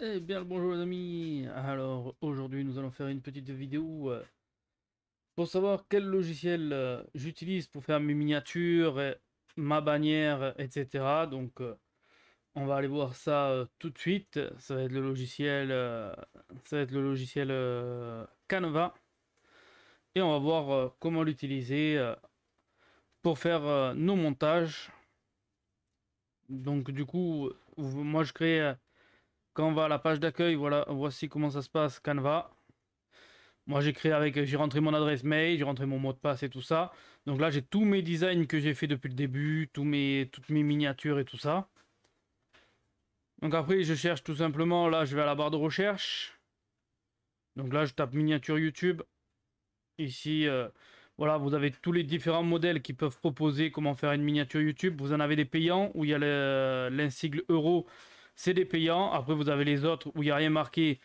Eh bien bonjour les amis Alors aujourd'hui nous allons faire une petite vidéo euh, pour savoir quel logiciel euh, j'utilise pour faire mes miniatures, euh, ma bannière, etc. Donc on va aller voir ça tout de suite. Ça va être le logiciel, ça va être le logiciel Canva. Et on va voir comment l'utiliser pour faire nos montages. Donc du coup, moi je crée quand on va à la page d'accueil, voilà, voici comment ça se passe Canva. Moi j'ai créé avec, j'ai rentré mon adresse mail, j'ai rentré mon mot de passe et tout ça. Donc là j'ai tous mes designs que j'ai fait depuis le début, tous mes, toutes mes miniatures et tout ça. Donc après je cherche tout simplement, là je vais à la barre de recherche. Donc là je tape miniature YouTube. Ici, euh, voilà, vous avez tous les différents modèles qui peuvent proposer comment faire une miniature YouTube. Vous en avez des payants où il y a l'insigle euro c'est des payants. Après, vous avez les autres où il n'y a rien marqué,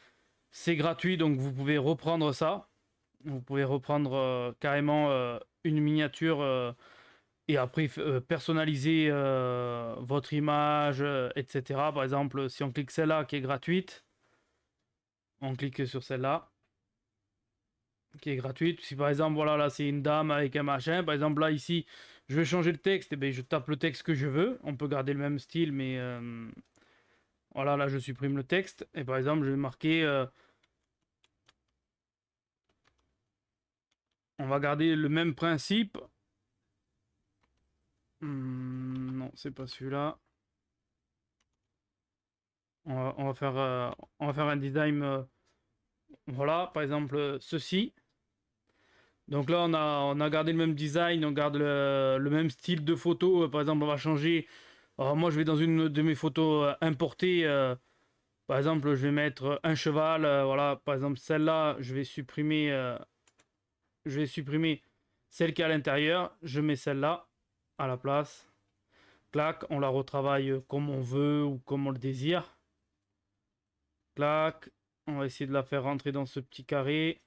c'est gratuit, donc vous pouvez reprendre ça. Vous pouvez reprendre euh, carrément euh, une miniature euh, et après personnaliser votre image, etc. Par exemple, si on clique celle-là qui est gratuite, on clique sur celle-là qui est gratuite. Si par exemple, voilà, là c'est une dame avec un machin, par exemple, là ici, je vais changer le texte, eh bien je tape le texte que je veux. On peut garder le même style, mais voilà, là, je supprime le texte. Et par exemple, je vais marquer... Euh, on va garder le même principe. Hmm, non, c'est pas celui-là. On va, faire, euh, on va faire un design. Euh, voilà, par exemple, ceci. Donc là, on a, on a gardé le même design, on garde le, le même style de photo. Par exemple, on va changer alors moi, je vais dans une de mes photos euh, importées. Euh, par exemple, je vais mettre un cheval. Euh, voilà, par exemple, celle-là, je vais supprimer. je vais supprimer celle qui est à l'intérieur. Je mets celle-là à la place. Clac, on la retravaille comme on veut ou comme on le désire. Clac, on va essayer de la faire rentrer dans ce petit carré.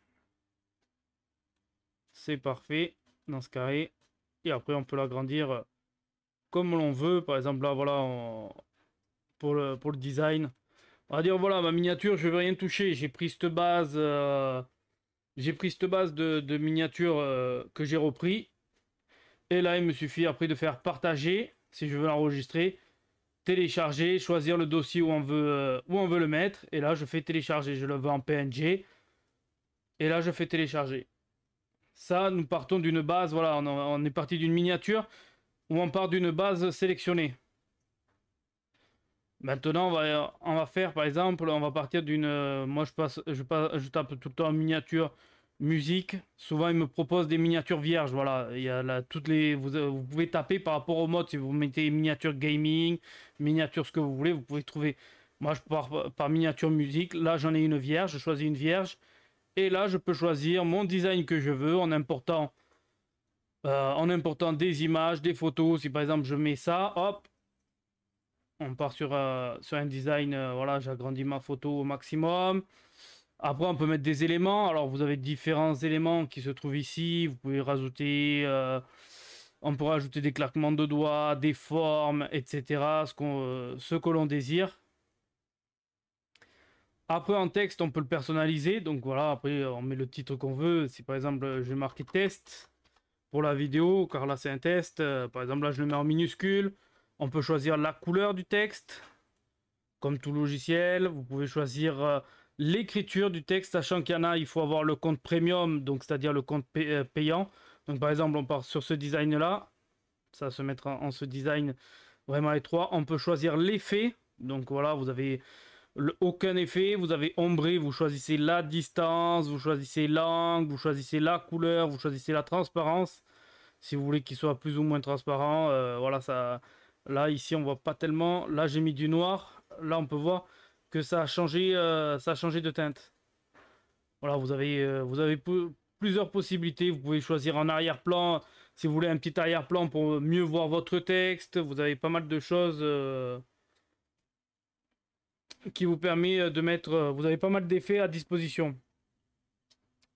C'est parfait dans ce carré. Et après, on peut l'agrandir comme l'on veut. Par exemple, là, voilà, pour, le, design. On va dire, voilà, ma miniature, je ne veux rien toucher. J'ai pris cette base, euh, j'ai pris cette base de, miniature euh, que j'ai repris. Et là, il me suffit après de faire partager, si je veux l'enregistrer, télécharger, choisir le dossier où on, veut, euh, où on veut le mettre. Et là, je fais télécharger. Je le veux en PNG. Et là, je fais télécharger. Ça, nous partons d'une base. Voilà, on est parti d'une miniature on part d'une base sélectionnée. Maintenant, on va, on va faire, par exemple, on va partir d'une... Euh, moi, je, passe, je, je tape tout le temps miniature musique. Souvent, il me propose des miniatures vierges. Voilà, il y a là, toutes les. Vous, euh, vous, pouvez taper par rapport au mode. Si vous mettez miniature gaming, miniature ce que vous voulez, vous pouvez trouver. Moi, je pars par miniature musique. Là, j'en ai une vierge. Je choisis une vierge. Et là, je peux choisir mon design que je veux en important euh, en important des images, des photos. Si par exemple je mets ça, hop, on part sur, euh, un design, euh, voilà, j'agrandis ma photo au maximum. Après, on peut mettre des éléments. Alors, vous avez différents éléments qui se trouvent ici. Vous pouvez rajouter, on pourrait ajouter des claquements de doigts, des formes, etc. Ce, ce que l'on désire. Après, en texte, on peut le personnaliser. Donc voilà, après, on met le titre qu'on veut. Si par exemple, je vais marquer test pour la vidéo, car là c'est un test. Euh, par exemple, là je le mets en minuscule. On peut choisir la couleur du texte, comme tout logiciel. Vous pouvez choisir euh, l'écriture du texte, sachant qu'il y en a, il faut avoir le compte premium, donc c'est-à-dire le compte euh, payant. Donc par exemple, on part sur ce design-là. Ça se mettra en, ce design vraiment étroit. On peut choisir l'effet. Donc voilà, vous avez aucun effet. Vous avez ombré, vous choisissez la distance, vous choisissez l'angle, vous choisissez la couleur, vous choisissez la transparence. Si vous voulez qu'il soit plus ou moins transparent, euh, voilà ça. Là ici on voit pas tellement. Là j'ai mis du noir. Là on peut voir que ça a changé, euh, ça a changé de teinte. Voilà, vous avez, euh, vous avez plusieurs possibilités. Vous pouvez choisir en arrière-plan si vous voulez un petit arrière-plan pour mieux voir votre texte. Vous avez pas mal de choses qui vous permet euh, de mettre... Euh, vous avez pas mal d'effets à disposition.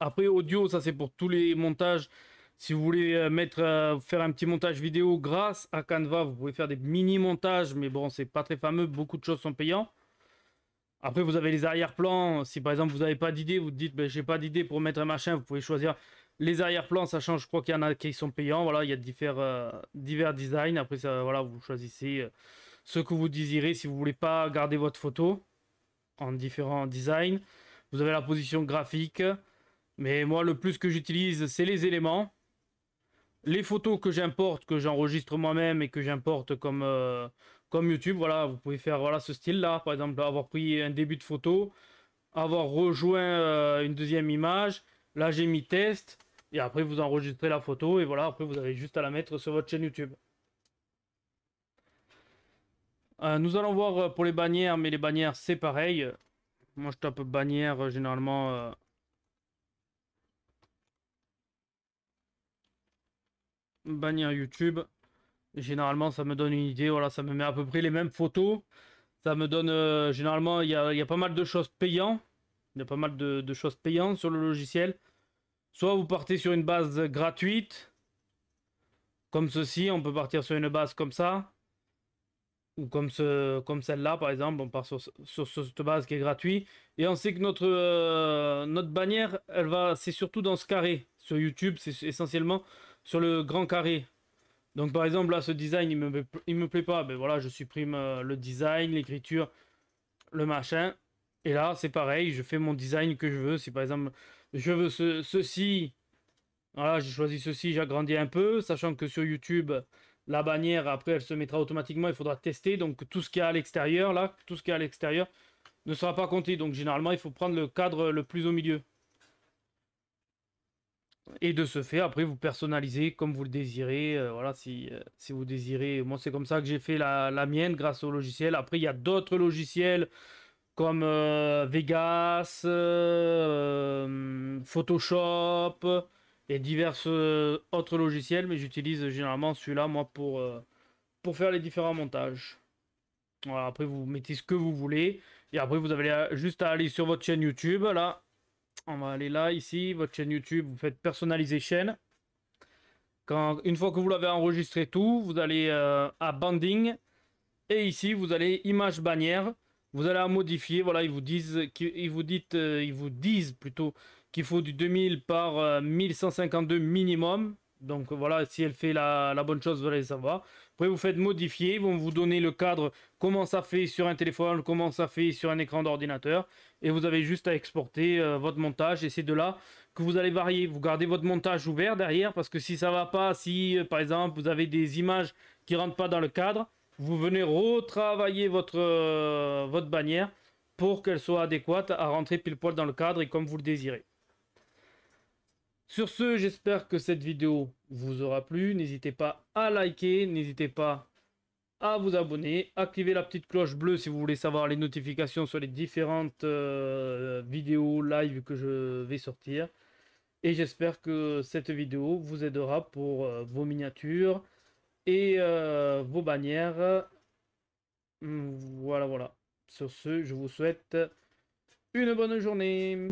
Après, audio, ça c'est pour tous les montages. Si vous voulez euh, mettre, faire un petit montage vidéo grâce à Canva, vous pouvez faire des mini-montages, mais bon, c'est pas très fameux, beaucoup de choses sont payantes. Après, vous avez les arrière-plans. Si par exemple, vous n'avez pas d'idée, vous dites, ben, j'ai pas d'idée pour mettre un machin, vous pouvez choisir les arrière-plans, Ça change. je crois qu'il y en a qui sont payants. Voilà, il y a divers, divers designs. Après, ça, voilà, vous choisissez ce que vous désirez. Si vous voulez pas garder votre photo en différents designs, vous avez la position graphique. Mais moi, le plus que j'utilise, c'est les éléments. Les photos que j'importe, que j'enregistre moi-même et que j'importe comme, euh, comme YouTube. Voilà, vous pouvez faire voilà, ce style-là. Par exemple, avoir pris un début de photo, avoir rejoint euh, une deuxième image. Là, j'ai mis test. Et après, vous enregistrez la photo. Et voilà, après, vous avez juste à la mettre sur votre chaîne YouTube. Euh, nous allons voir euh, pour les bannières, mais les bannières c'est pareil. Moi je tape bannière euh, généralement. Bannière YouTube. Généralement ça me donne une idée, voilà, ça me met à peu près les mêmes photos. Ça me donne généralement, il y a, pas mal de choses payantes. Il y a pas mal de choses payantes sur le logiciel. Soit vous partez sur une base gratuite, comme ceci, on peut partir sur une base comme ça ou comme, comme celle-là, par exemple, on part sur, cette base qui est gratuite. Et on sait que notre, euh, notre bannière, elle va, c'est surtout dans ce carré. Sur YouTube, c'est essentiellement sur le grand carré. Donc par exemple, là, ce design, il me, il me plaît pas. Mais ben voilà, je supprime euh, le design, l'écriture, le machin. Et là, c'est pareil, je fais mon design que je veux. Si par exemple, je veux ceci, voilà, j'ai choisi ceci, j'agrandis un peu, sachant que sur YouTube, la bannière, après, elle se mettra automatiquement. Il faudra tester. Donc, tout ce qui est à l'extérieur, là, tout ce qui est à l'extérieur ne sera pas compté. Donc, généralement, il faut prendre le cadre le plus au milieu. Et de ce fait, après, vous personnalisez comme vous le désirez. Euh, voilà, euh, si, vous désirez. Moi, c'est comme ça que j'ai fait la, mienne grâce au logiciel. Après, il y a d'autres logiciels comme euh, Vegas, Photoshop et divers euh, autres logiciels, mais j'utilise généralement celui-là, moi, pour, euh, pour faire les différents montages. Voilà, après, vous mettez ce que vous voulez. Et après, vous avez juste à aller sur votre chaîne YouTube. Là, on va aller là, ici, votre chaîne YouTube. Vous faites personnaliser chaîne. Quand, une fois que vous l'avez enregistré tout, vous allez euh, à banding. Et ici, vous allez image bannière. Vous allez à modifier. Voilà, ils vous disent, qu'ils vous dites, ils vous disent plutôt qu'il faut du 2000 par 1152 euh, minimum. Donc euh, voilà, si elle fait la, bonne chose, vous allez savoir. Après, vous faites modifier, ils vont vous donner le cadre, comment ça fait sur un téléphone, comment ça fait sur un écran d'ordinateur. Et vous avez juste à exporter euh, votre montage. Et c'est de là que vous allez varier. Vous gardez votre montage ouvert derrière, parce que si ça va pas, si par exemple vous avez des images qui rentrent pas dans le cadre, vous venez retravailler votre, votre bannière pour qu'elle soit adéquate à rentrer pile poil dans le cadre et comme vous le désirez. Sur ce, j'espère que cette vidéo vous aura plu. N'hésitez pas à liker, n'hésitez pas à vous abonner, activer la petite cloche bleue si vous voulez savoir les notifications sur les différentes euh, vidéos live que je vais sortir. Et j'espère que cette vidéo vous aidera pour euh, vos miniatures et euh, vos bannières. Voilà, voilà. Sur ce, je vous souhaite une bonne journée.